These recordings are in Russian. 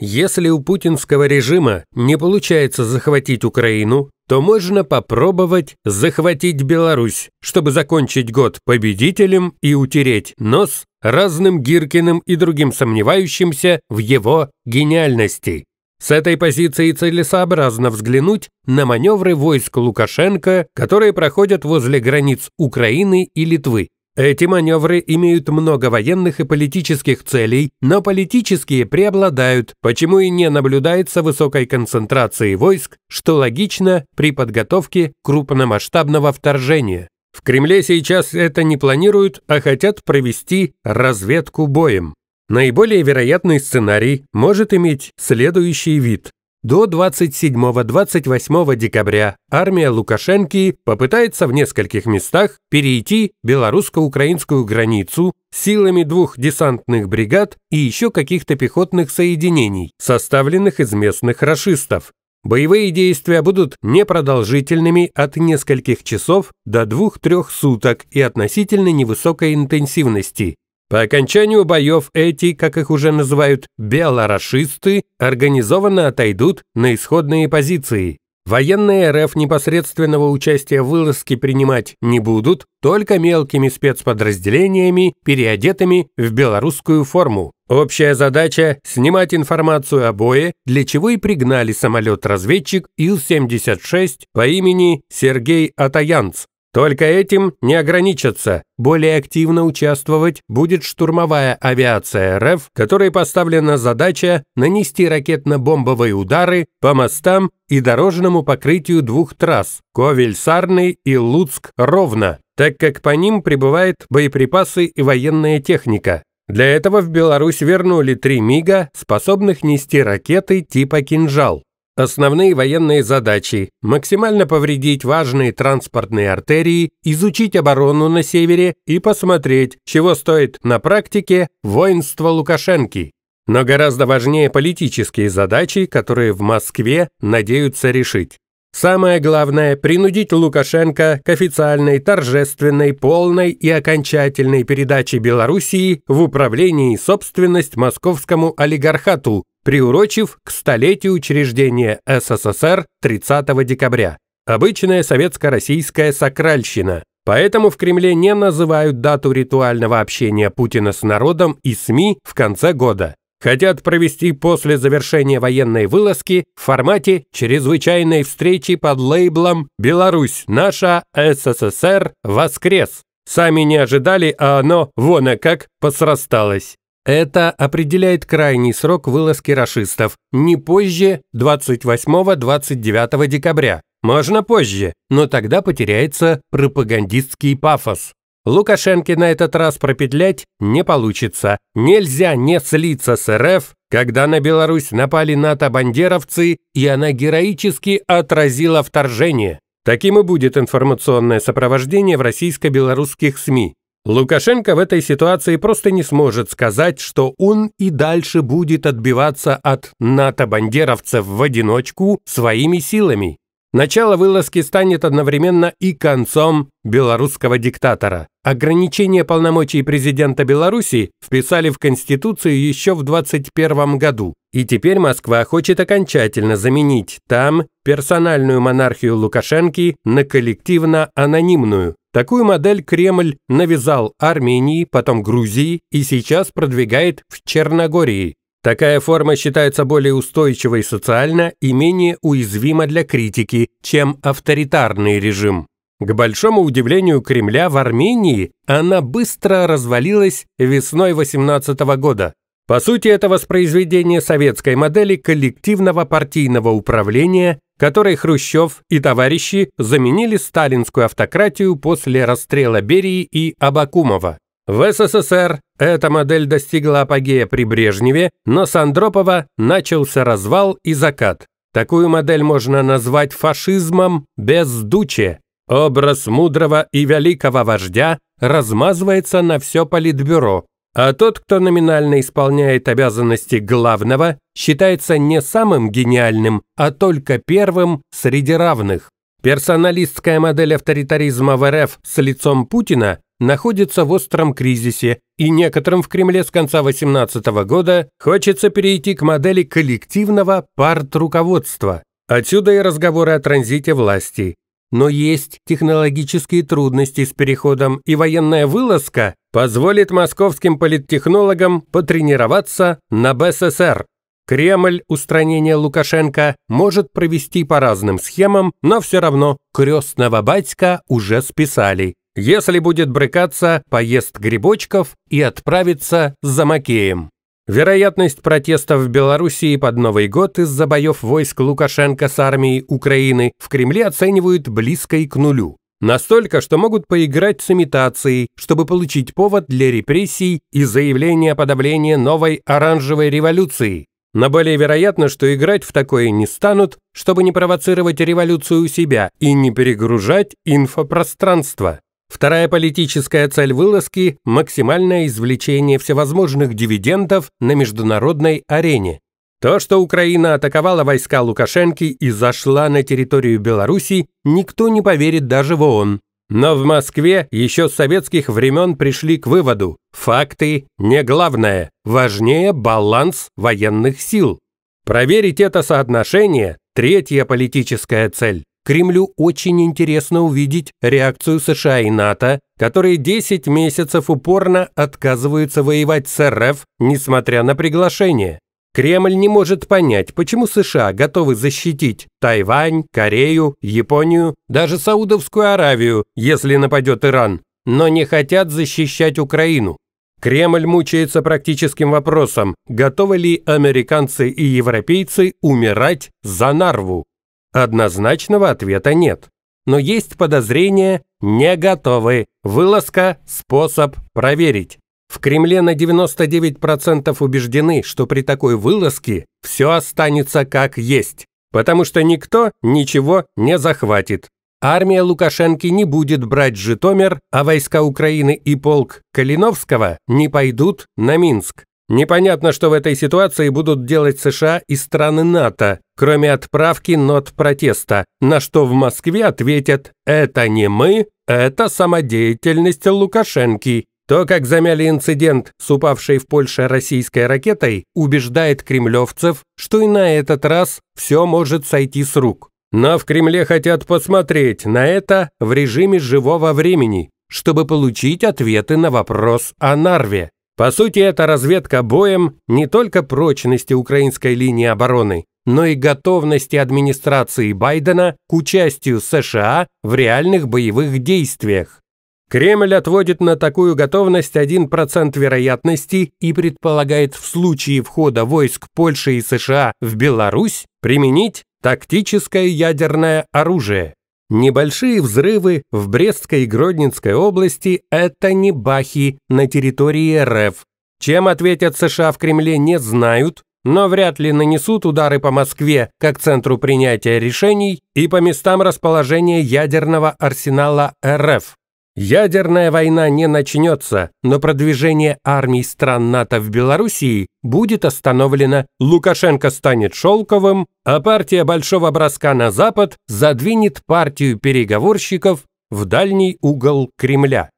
Если у путинского режима не получается захватить Украину, то можно попробовать захватить Беларусь, чтобы закончить год победителем и утереть нос разным Гиркиным и другим сомневающимся в его гениальности. С этой позиции целесообразно взглянуть на маневры войск Лукашенко, которые проходят возле границ Украины и Литвы. Эти маневры имеют много военных и политических целей, но политические преобладают, почему и не наблюдается высокой концентрации войск, что логично при подготовке крупномасштабного вторжения. В Кремле сейчас это не планируют, а хотят провести разведку боем. Наиболее вероятный сценарий может иметь следующий вид. До 27-28 декабря армия Лукашенки попытается в нескольких местах перейти белорусско-украинскую границу силами двух десантных бригад и еще каких-то пехотных соединений, составленных из местных расистов. Боевые действия будут непродолжительными от нескольких часов до двух-трех суток и относительно невысокой интенсивности, по окончанию боев эти, как их уже называют, белорашисты, организованно отойдут на исходные позиции. Военные РФ непосредственного участия в вылазке принимать не будут, только мелкими спецподразделениями, переодетыми в белорусскую форму. Общая задача – снимать информацию о бое, для чего и пригнали самолет-разведчик Ил-76 по имени Сергей Атаянц, только этим не ограничатся. Более активно участвовать будет штурмовая авиация РФ, которой поставлена задача нанести ракетно-бомбовые удары по мостам и дорожному покрытию двух трасс – Ковель-Сарны и Луцк-Ровно, так как по ним прибывают боеприпасы и военная техника. Для этого в Беларусь вернули три МИГа, способных нести ракеты типа «Кинжал». Основные военные задачи – максимально повредить важные транспортные артерии, изучить оборону на севере и посмотреть, чего стоит на практике воинство Лукашенки. Но гораздо важнее политические задачи, которые в Москве надеются решить. Самое главное – принудить Лукашенко к официальной, торжественной, полной и окончательной передаче Белоруссии в управлении и собственность московскому олигархату, приурочив к столетию учреждения СССР 30 декабря. Обычная советско-российская сакральщина. Поэтому в Кремле не называют дату ритуального общения Путина с народом и СМИ в конце года. Хотят провести после завершения военной вылазки в формате чрезвычайной встречи под лейблом «Беларусь, наша СССР, воскрес». Сами не ожидали, а оно, вон как, посрасталось. Это определяет крайний срок вылазки рашистов, не позже 28-29 декабря. Можно позже, но тогда потеряется пропагандистский пафос. Лукашенко на этот раз пропетлять не получится. Нельзя не слиться с РФ, когда на Беларусь напали НАТО-бандеровцы, и она героически отразила вторжение. Таким и будет информационное сопровождение в российско-белорусских СМИ. Лукашенко в этой ситуации просто не сможет сказать, что он и дальше будет отбиваться от НАТО-бандеровцев в одиночку своими силами. Начало вылазки станет одновременно и концом белорусского диктатора. Ограничение полномочий президента Беларуси вписали в Конституцию еще в 21 году, и теперь Москва хочет окончательно заменить там персональную монархию Лукашенки на коллективно-анонимную, Такую модель Кремль навязал Армении, потом Грузии и сейчас продвигает в Черногории. Такая форма считается более устойчивой социально и менее уязвима для критики, чем авторитарный режим. К большому удивлению Кремля в Армении она быстро развалилась весной 18 года. По сути, это воспроизведение советской модели коллективного партийного управления которой Хрущев и товарищи заменили сталинскую автократию после расстрела Берии и Абакумова. В СССР эта модель достигла апогея при Брежневе, но с Андропова начался развал и закат. Такую модель можно назвать фашизмом без дуче. Образ мудрого и великого вождя размазывается на все политбюро, а тот, кто номинально исполняет обязанности главного, считается не самым гениальным, а только первым среди равных. Персоналистская модель авторитаризма в РФ с лицом Путина находится в остром кризисе, и некоторым в Кремле с конца 18 года хочется перейти к модели коллективного парт-руководства. Отсюда и разговоры о транзите власти. Но есть технологические трудности с переходом, и военная вылазка позволит московским политтехнологам потренироваться на БССР. Кремль устранение Лукашенко может провести по разным схемам, но все равно крестного батька уже списали. Если будет брыкаться, поест грибочков и отправится за Макеем. Вероятность протестов в Белоруссии под Новый год из-за боев войск Лукашенко с армией Украины в Кремле оценивают близкой к нулю. Настолько, что могут поиграть с имитацией, чтобы получить повод для репрессий и заявления о подавлении новой оранжевой революции. Но более вероятно, что играть в такое не станут, чтобы не провоцировать революцию у себя и не перегружать инфопространство. Вторая политическая цель вылазки – максимальное извлечение всевозможных дивидендов на международной арене. То, что Украина атаковала войска Лукашенко и зашла на территорию Беларуси, никто не поверит даже в ООН. Но в Москве еще с советских времен пришли к выводу – факты не главное, важнее баланс военных сил. Проверить это соотношение – третья политическая цель. Кремлю очень интересно увидеть реакцию США и НАТО, которые 10 месяцев упорно отказываются воевать с РФ, несмотря на приглашение. Кремль не может понять, почему США готовы защитить Тайвань, Корею, Японию, даже Саудовскую Аравию, если нападет Иран, но не хотят защищать Украину. Кремль мучается практическим вопросом, готовы ли американцы и европейцы умирать за Нарву. Однозначного ответа нет. Но есть подозрения «не готовы». Вылазка – способ проверить. В Кремле на 99% убеждены, что при такой вылазке все останется как есть, потому что никто ничего не захватит. Армия Лукашенко не будет брать Житомир, а войска Украины и полк Калиновского не пойдут на Минск. Непонятно, что в этой ситуации будут делать США и страны НАТО, кроме отправки нот протеста, на что в Москве ответят «это не мы, это самодеятельность Лукашенки». То, как замяли инцидент с упавшей в Польше российской ракетой, убеждает кремлевцев, что и на этот раз все может сойти с рук. Но в Кремле хотят посмотреть на это в режиме живого времени, чтобы получить ответы на вопрос о Нарве. По сути, это разведка боем не только прочности украинской линии обороны, но и готовности администрации Байдена к участию США в реальных боевых действиях. Кремль отводит на такую готовность 1% вероятности и предполагает в случае входа войск Польши и США в Беларусь применить тактическое ядерное оружие. Небольшие взрывы в Брестской и Гродненской области – это не бахи на территории РФ. Чем ответят США в Кремле, не знают, но вряд ли нанесут удары по Москве как центру принятия решений и по местам расположения ядерного арсенала РФ. Ядерная война не начнется, но продвижение армий стран НАТО в Белоруссии будет остановлено, Лукашенко станет шелковым, а партия большого броска на Запад задвинет партию переговорщиков в дальний угол Кремля.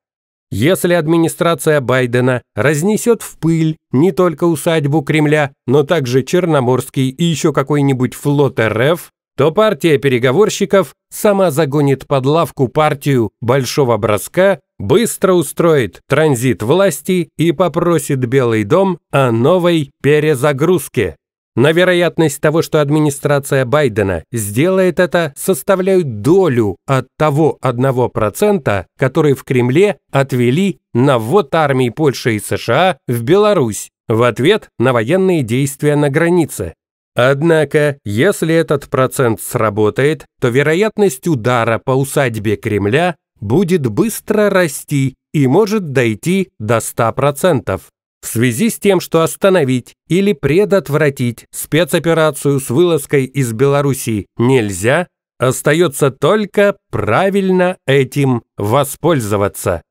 Если администрация Байдена разнесет в пыль не только усадьбу Кремля, но также Черноморский и еще какой-нибудь флот РФ, то партия переговорщиков сама загонит под лавку партию большого броска, быстро устроит транзит власти и попросит Белый дом о новой перезагрузке. На вероятность того, что администрация Байдена сделает это, составляют долю от того 1%, который в Кремле отвели на ввод армий Польши и США в Беларусь в ответ на военные действия на границе. Однако, если этот процент сработает, то вероятность удара по усадьбе Кремля будет быстро расти и может дойти до 100%. В связи с тем, что остановить или предотвратить спецоперацию с вылазкой из Белоруссии нельзя, остается только правильно этим воспользоваться.